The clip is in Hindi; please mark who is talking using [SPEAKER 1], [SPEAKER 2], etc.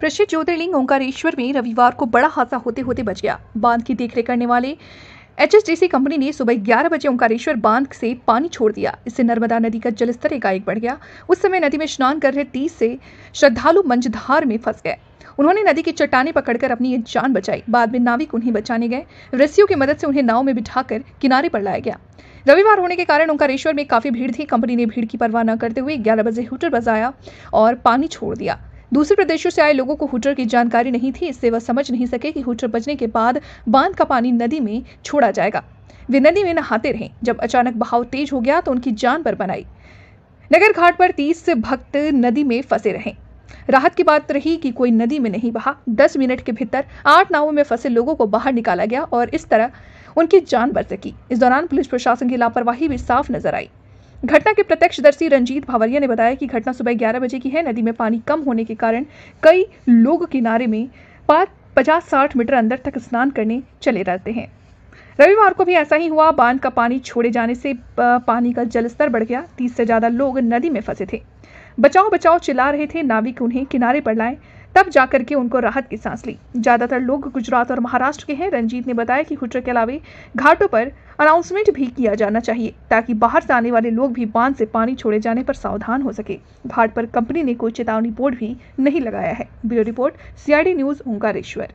[SPEAKER 1] प्रसिद्ध ज्योतिर्लिंग ओंकारेश्वर में रविवार को बड़ा हादसा होते होते बच गया बांध की देखरेख करने वाले एचएसडीसी कंपनी ने सुबह 11 बजे ओंकारेश्वर बांध से पानी छोड़ दिया इससे नर्मदा नदी का जलस्तर एकाएक बढ़ गया उस समय नदी में स्नान कर रहे तीस से श्रद्धालु मंझधार में फंस गए उन्होंने नदी की चट्टाने पकड़कर अपनी जान बचाई बाद में नाविक उन्हें बचाने गए रस्सियों की मदद से उन्हें नाव में बिठाकर किनारे पर लाया गया रविवार होने के कारण ओंकारेश्वर में काफी भीड़ थी कंपनी ने भीड़ की परवाह न करते हुए ग्यारह बजे हुटर बजाया और पानी छोड़ दिया दूसरे प्रदेशों से आए लोगों को हुटर की जानकारी नहीं थी इससे वह समझ नहीं सके कि हुटर बजने के बाद बांध का पानी नदी में छोड़ा जाएगा वे नदी में नहाते रहे जब अचानक बहाव तेज हो गया तो उनकी जान पर बनाई नगर घाट पर तीस भक्त नदी में फंसे रहे राहत की बात रही कि कोई नदी में नहीं बहा दस मिनट के भीतर आठ नावों में फंसे लोगों को बाहर निकाला गया और इस तरह उनकी जान बच सकी इस दौरान पुलिस प्रशासन की लापरवाही भी साफ नजर आई घटना के प्रत्यक्षदर्शी रंजीत भावरिया ने बताया कि घटना सुबह ग्यारह बजे की है नदी में पानी कम होने के कारण कई लोग किनारे में पार पचास साठ मीटर अंदर तक स्नान करने चले रहते हैं रविवार को भी ऐसा ही हुआ बांध का पानी छोड़े जाने से पानी का जलस्तर बढ़ गया तीस से ज्यादा लोग नदी में फंसे थे बचाओ बचाओ चिल्ला रहे थे नाविक उन्हें किनारे पर लाए तब जाकर के उनको राहत की सांस ली ज़्यादातर लोग गुजरात और महाराष्ट्र के हैं रंजीत ने बताया कि हुटर के अलावे घाटों पर अनाउंसमेंट भी किया जाना चाहिए ताकि बाहर से आने वाले लोग भी बांध से पानी छोड़े जाने पर सावधान हो सके घाट पर कंपनी ने कोई चेतावनी बोर्ड भी नहीं लगाया है bureau report CID news Omkareshwar